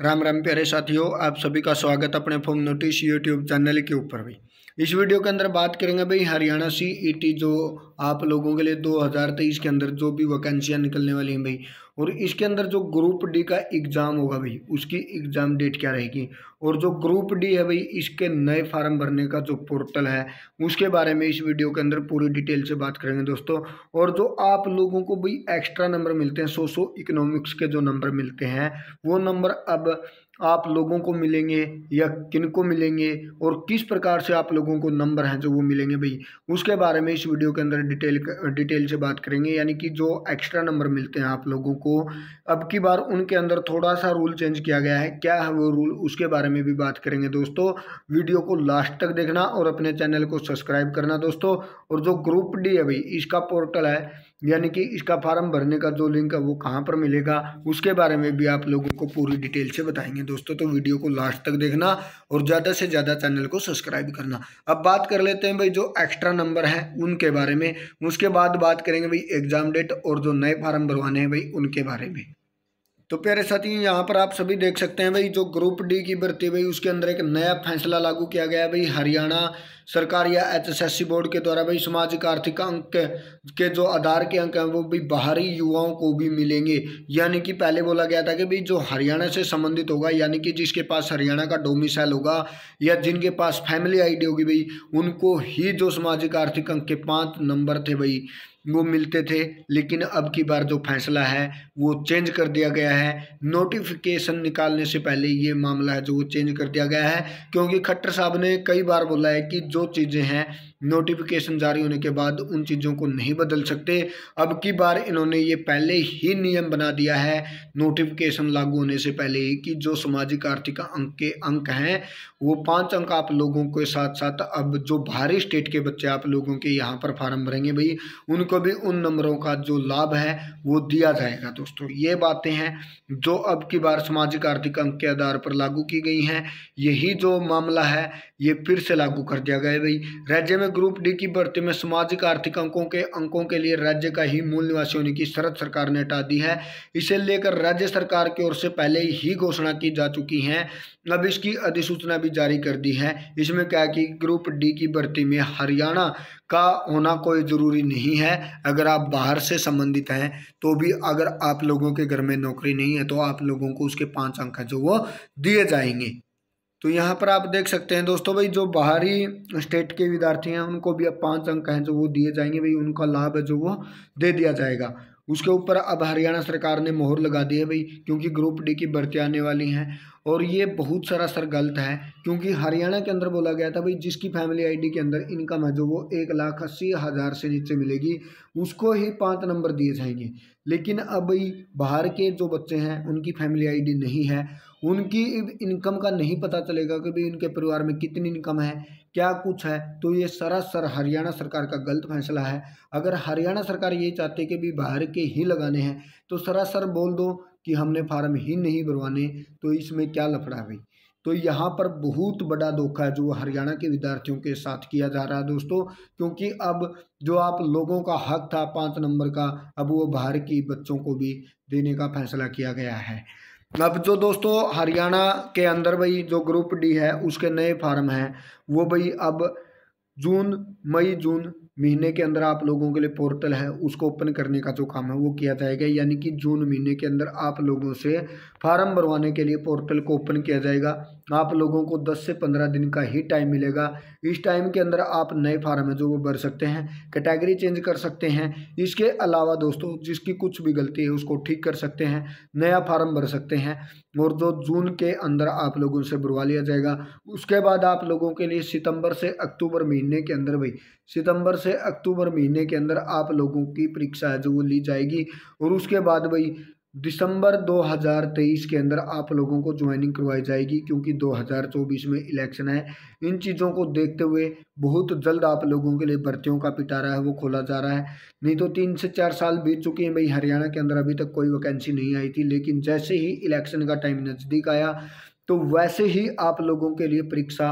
राम राम प्यारे साथियों आप सभी का स्वागत अपने फॉर्म नोटिस यूट्यूब चैनल के ऊपर भी इस वीडियो के अंदर बात करेंगे भाई हरियाणा सी ई टी जो आप लोगों के लिए 2023 के अंदर जो भी वैकेंसियाँ निकलने वाली हैं भाई और इसके अंदर जो ग्रुप डी का एग्ज़ाम होगा भाई उसकी एग्ज़ाम डेट क्या रहेगी और जो ग्रुप डी है भाई इसके नए फार्म भरने का जो पोर्टल है उसके बारे में इस वीडियो के अंदर पूरी डिटेल से बात करेंगे दोस्तों और जो आप लोगों को भाई एक्स्ट्रा नंबर मिलते हैं सोशो इकोनॉमिक्स के जो नंबर मिलते हैं वो नंबर अब आप लोगों को मिलेंगे या किन को मिलेंगे और किस प्रकार से आप लोगों को नंबर हैं जो वो मिलेंगे भाई उसके बारे में इस वीडियो के अंदर डिटेल डिटेल से बात करेंगे यानी कि जो एक्स्ट्रा नंबर मिलते हैं आप लोगों को अब की बार उनके अंदर थोड़ा सा रूल चेंज किया गया है क्या है वो रूल उसके बारे में भी बात करेंगे दोस्तों वीडियो को लास्ट तक देखना और अपने चैनल को सब्सक्राइब करना दोस्तों और जो ग्रुप डी है भाई इसका पोर्टल है यानी कि इसका फार्म भरने का जो लिंक है वो कहाँ पर मिलेगा उसके बारे में भी आप लोगों को पूरी डिटेल से बताएंगे दोस्तों तो वीडियो को लास्ट तक देखना और ज़्यादा से ज़्यादा चैनल को सब्सक्राइब करना अब बात कर लेते हैं भाई जो एक्स्ट्रा नंबर हैं उनके बारे में उसके बाद बात करेंगे भाई एग्ज़ाम डेट और जो नए फार्म भरवाने हैं भाई उनके बारे में तो प्यारे साथियों यहाँ पर आप सभी देख सकते हैं भाई जो ग्रुप डी की भर्ती भाई उसके अंदर एक नया फैसला लागू किया गया है भाई हरियाणा सरकार या एच बोर्ड के द्वारा भाई सामाजिक आर्थिक अंक के जो आधार के अंक हैं वो भी बाहरी युवाओं को भी मिलेंगे यानी कि पहले बोला गया था कि भाई जो हरियाणा से संबंधित होगा यानी कि जिसके पास हरियाणा का डोमिसाइल होगा या जिनके पास फैमिली डी होगी भाई उनको ही जो सामाजिक आर्थिक अंक के पाँच नंबर थे भाई वो मिलते थे लेकिन अब की बार जो फैसला है वो चेंज कर दिया गया है नोटिफिकेशन निकालने से पहले ये मामला है जो वो चेंज कर दिया गया है क्योंकि खट्टर साहब ने कई बार बोला है कि जो जो चीज़ें हैं नोटिफिकेशन जारी होने के बाद उन चीज़ों को नहीं बदल सकते अब की बार इन्होंने ये पहले ही नियम बना दिया है नोटिफिकेशन लागू होने से पहले ही कि जो सामाजिक आर्थिक अंक के अंक हैं वो पाँच अंक आप लोगों के साथ साथ अब जो बाहरी स्टेट के बच्चे आप लोगों के यहाँ पर फार्म भरेंगे भाई उनको भी उन नंबरों का जो लाभ है वो दिया जाएगा दोस्तों ये बातें हैं जो अब की बार सामाजिक आर्थिक अंक के आधार पर लागू की गई हैं यही जो मामला है ये फिर से लागू कर दिया गया है भाई राज्य में में ग्रुप डी की भर्ती में सामाजिक आर्थिक अंकों के अंकों के लिए राज्य का ही मूल निवासी होने की शरत सरकार ने हटा दी है इसे लेकर राज्य सरकार की ओर से पहले ही घोषणा की जा चुकी है अब इसकी अधिसूचना भी जारी कर दी है इसमें क्या है कि ग्रुप डी की भर्ती में हरियाणा का होना कोई ज़रूरी नहीं है अगर आप बाहर से संबंधित हैं तो भी अगर आप लोगों के घर में नौकरी नहीं है तो आप लोगों को उसके पाँच अंक हैं जो वो दिए जाएंगे तो यहाँ पर आप देख सकते हैं दोस्तों भाई जो बाहरी स्टेट के विद्यार्थी हैं उनको भी अब पाँच अंक हैं जो वो दिए जाएंगे भाई उनका लाभ है जो वो दे दिया जाएगा उसके ऊपर अब हरियाणा सरकार ने मोहर लगा दी है भाई क्योंकि ग्रुप डी की भर्ती आने वाली हैं और ये बहुत सरासर गलत है क्योंकि हरियाणा के अंदर बोला गया था भाई जिसकी फैमिली आईडी के अंदर इनकम है जो वो एक लाख अस्सी हज़ार से नीचे मिलेगी उसको ही पाँच नंबर दिए जाएंगे लेकिन अब भाई बाहर के जो बच्चे हैं उनकी फैमिली आईडी नहीं है उनकी इनकम का नहीं पता चलेगा कि भाई उनके परिवार में कितनी इनकम है क्या कुछ है तो ये सरासर हरियाणा सरकार का गलत फैसला है अगर हरियाणा सरकार ये चाहते कि भाई बाहर के ही लगाने हैं तो सरासर बोल दो कि हमने फार्म ही नहीं भरवाने तो इसमें क्या लफड़ा है भाई तो यहाँ पर बहुत बड़ा धोखा है जो हरियाणा के विद्यार्थियों के साथ किया जा रहा है दोस्तों क्योंकि अब जो आप लोगों का हक था पाँच नंबर का अब वो बाहर की बच्चों को भी देने का फैसला किया गया है अब जो दोस्तों हरियाणा के अंदर भाई जो ग्रुप डी है उसके नए फार्म हैं वो भाई अब जून मई जून महीने के अंदर आप लोगों के लिए पोर्टल है उसको ओपन करने का जो काम है वो किया जाएगा यानी कि जून महीने के अंदर आप लोगों से फार्म भरवाने के लिए पोर्टल को ओपन किया जाएगा आप लोगों को 10 से 15 दिन का ही टाइम मिलेगा इस टाइम के अंदर आप नए फार्म है जो वो भर सकते हैं कैटेगरी चेंज कर सकते हैं इसके अलावा दोस्तों जिसकी कुछ भी गलती है उसको ठीक कर सकते हैं नया फार्म भर सकते हैं और जो जून के अंदर आप लोगों से भरवा लिया जाएगा उसके बाद आप लोगों के लिए सितंबर से अक्टूबर महीने महीने के अंदर भाई सितंबर से अक्टूबर महीने के अंदर आप लोगों की परीक्षा है जो वो ली जाएगी और उसके बाद भाई दिसंबर 2023 के अंदर आप लोगों को ज्वाइनिंग करवाई जाएगी क्योंकि 2024 में इलेक्शन है इन चीज़ों को देखते हुए बहुत जल्द आप लोगों के लिए भर्तियों का पिटारा है वो खोला जा रहा है नहीं तो तीन से चार साल बीत चुके हैं भाई हरियाणा के अंदर अभी तक कोई वैकेंसी नहीं आई थी लेकिन जैसे ही इलेक्शन का टाइम नज़दीक आया तो वैसे ही आप लोगों के लिए परीक्षा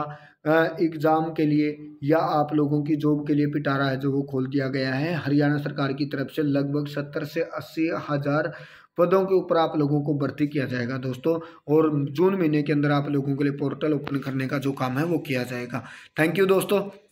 एग्ज़ाम के लिए या आप लोगों की जॉब के लिए पिटारा है जो वो खोल दिया गया है हरियाणा सरकार की तरफ से लगभग सत्तर से अस्सी हज़ार पदों के ऊपर आप लोगों को भर्ती किया जाएगा दोस्तों और जून महीने के अंदर आप लोगों के लिए पोर्टल ओपन करने का जो काम है वो किया जाएगा थैंक यू दोस्तों